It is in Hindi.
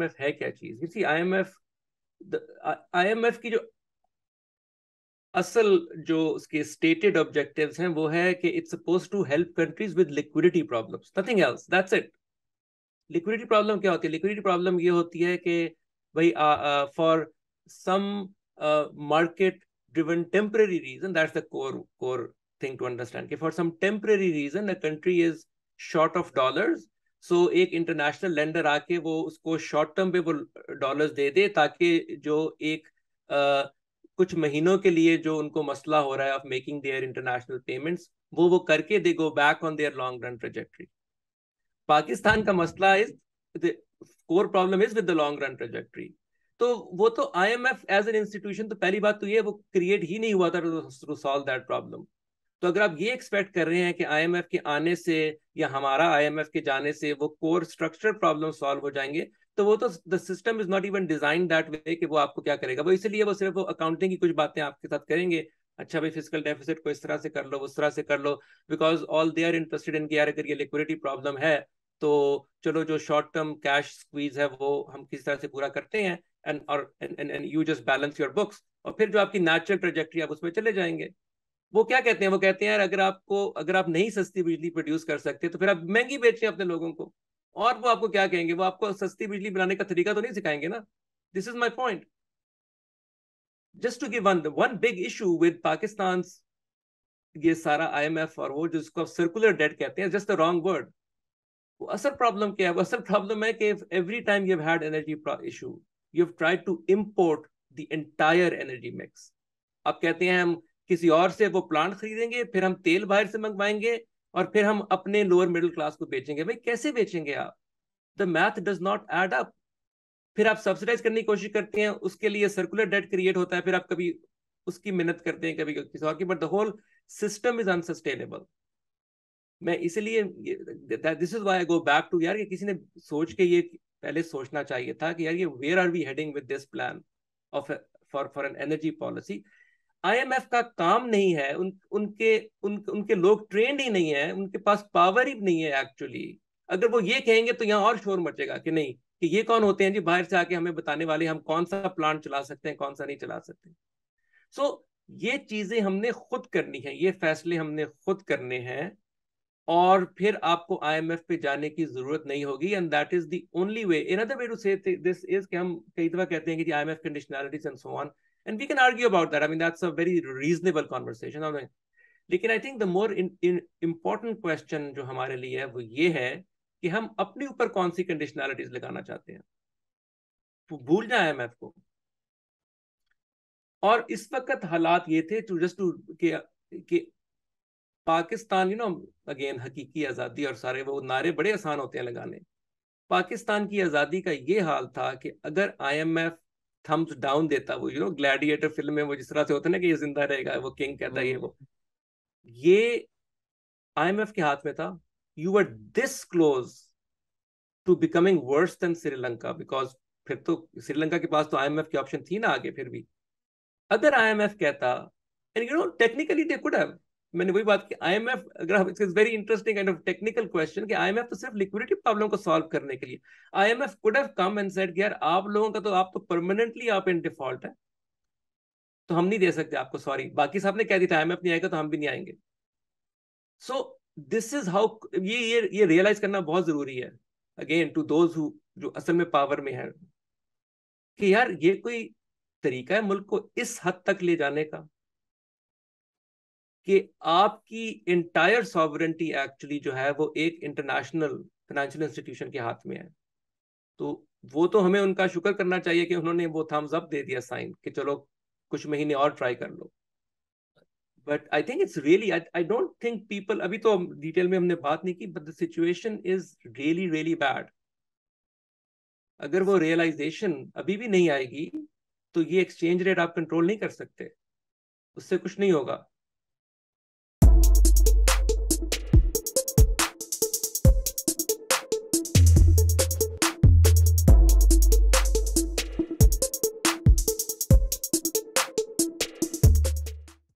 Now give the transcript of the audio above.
आईएमएफ है क्या चीज एफ आई आईएमएफ आईएमएफ की जो असल जो उसके स्टेटेड ऑब्जेक्टिव्स हैं वो है कि it's suppose to help countries with liquidity problems nothing else that's it liquidity problem क्या होती है लिक्विडिटी प्रॉब्लम ये होती है कि भाई for some market driven temporary reason that's the core core thing to understand कि for some temporary reason a country is short of dollars so so, एक इंटरनेशनल लेंडर आके वो उसको शॉर्ट टर्म पे वो डॉलर्स दे दे ताकि जो एक आ, कुछ महीनों के लिए जो उनको मसला हो रहा है of making their international payments वो वो करके they go back on their long run trajectory Pakistan का मसला is core problem is with the long run trajectory तो वो तो आईएमएफ एज एन इंस्टीट्यूशन तो पहली बात तो ये वो क्रिएट ही नहीं हुआ था टू सॉल्व दैट प्रॉब्लम तो अगर आप ये एक्सपेक्ट कर रहे हैं कि आईएमएफ के आने से या हमारा आईएमएफ के जाने से वो कोर स्ट्रक्चर प्रॉब्लम सॉल्व हो जाएंगे तो वो तो the system is not even design that way कि वो आपको क्या करेगा वो इसलिए वो सिर्फ वो अकाउंटिंग की कुछ बातें आपके साथ करेंगे अच्छा भाई फिजिकल डेफिसिट को इस तरह से कर लो उस तरह से कर लो because all they are interested in यार अगर ये लिक्विडिटी प्रॉब्लम है तो चलो जो शॉर्ट टर्म कैश स्क्वीज है वो हम किस तरह से पूरा करते हैं एंड और and you just balance your books और फिर जो आपकी नेचुरल प्रोजेक्ट्री आप उसमें चले जाएंगे वो क्या कहते हैं वो कहते हैं यार अगर आपको अगर आप नहीं सस्ती बिजली प्रोड्यूस कर सकते तो फिर आप महंगी बेच रहे हैं अपने लोगों को और वो आपको क्या कहेंगे वो आपको सस्ती बिजली बनाने का तरीका तो नहीं सिखाएंगे ना this is my point just to give one one big issue with Pakistan ये सारा आईएमएफ और वो जिसको आप सर्कुलर डेट कहते हैं जस्ट द रॉन्ग वर्ड वो असल प्रॉब्लम क्या है वो असल प्रॉब्लम है कि every time you had energy issue you have tried to import the entire energy mix आप कहते हैं हम किसी और से वो प्लांट खरीदेंगे फिर हम तेल बाहर से मंगवाएंगे और फिर हम अपने लोअर मिडिल क्लास को बेचेंगे भाई कैसे बेचेंगे आप the math does not add up फिर आप सब्सिडाइज करने की कोशिश करते हैं उसके लिए सर्कुलर डेट क्रिएट होता है फिर आप कभी उसकी मेहनत करते हैं कभी किसी और की but the whole system is unsustainable मैं इसलिए this is why go back to यार कि किसी ने सोच के ये पहले सोचना चाहिए था कि यार ये where are we heading with this plan of for for an energy policy IMF का काम नहीं है उन उनके उन, उनके लोग ट्रेंड ही नहीं है उनके पास पावर ही नहीं है एक्चुअली अगर वो ये कहेंगे तो यहाँ और शोर मचेगा कि नहीं कि ये कौन होते हैं जी बाहर से आके हमें बताने वाले हम कौन सा प्लांट चला सकते हैं कौन सा नहीं चला सकते सो so, ये चीजें हमने खुद करनी है ये फैसले हमने खुद करने हैं और फिर आपको आईएमएफ पे जाने की जरूरत नहीं होगी and that is the only way in other way to say this is कि हम कई दफा कहते हैं कि जी IMF conditionalities and so on And we can argue about that. I mean, that's a very reasonable conversation. लेकिन I think the more important question जो हमारे लिए है वो ये है कि हम अपने ऊपर कौन सी कंडीशनैलिटीज लगाना चाहते हैं भूल जाए एम को और इस वक्त हालात ये थे टू जस्ट के, के पाकिस्तान यू नो अगेन हकीकी आज़ादी और सारे वो नारे बड़े आसान होते हैं लगाने पाकिस्तान की आज़ादी का ये हाल था कि अगर आईएमएफ थम्स डाउन देता वो यू नो ग्लैडिएटर फिल्म में वो जिस तरह से होता है ना कि ये जिंदा रहेगा वो किंग कहता है ये वो हाँ। ये आईएमएफ के हाथ में था you are this close to becoming worse than Sri Lanka because फिर तो श्रीलंका के पास तो आईएमएफ की ऑप्शन थी ना आगे फिर भी अगर आईएमएफ कहता and you know technically they could have मैंने वही बात की आईएमएफ अगर हम it's very interesting kind of technical question कि आईएमएफ तो सिर्फ लिक्विडिटी प्रॉब्लम को सॉल्व करने के लिए IMF could have come and said यार आप लोगों का तो आप तो परमानेंटली आप इन डिफॉल्ट है तो हम नहीं दे सकते आपको सॉरी बाकी साहब ने कह दिया था आईएमएफ नहीं आएगा तो हम भी नहीं आएंगे सो दिस इज हाउ ये ये ये रियलाइज करना बहुत जरूरी है अगेन टू दोज जो असल में पावर में है कि यार ये कोई तरीका है मुल्क को इस हद तक ले जाने का कि आपकी इंटायर सॉवरेंटी एक्चुअली जो है वो एक इंटरनेशनल फाइनेंशियल इंस्टीट्यूशन के हाथ में है तो वो तो हमें उनका शुक्र करना चाहिए कि उन्होंने वो थम्स अप दे दिया साइन कि चलो कुछ महीने और ट्राई कर लो but I think it's really I don't think people अभी तो डिटेल में हमने बात नहीं की but the situation is really really bad अगर वो रियलाइजेशन अभी भी नहीं आएगी तो ये एक्सचेंज रेट आप कंट्रोल नहीं कर सकते उससे कुछ नहीं होगा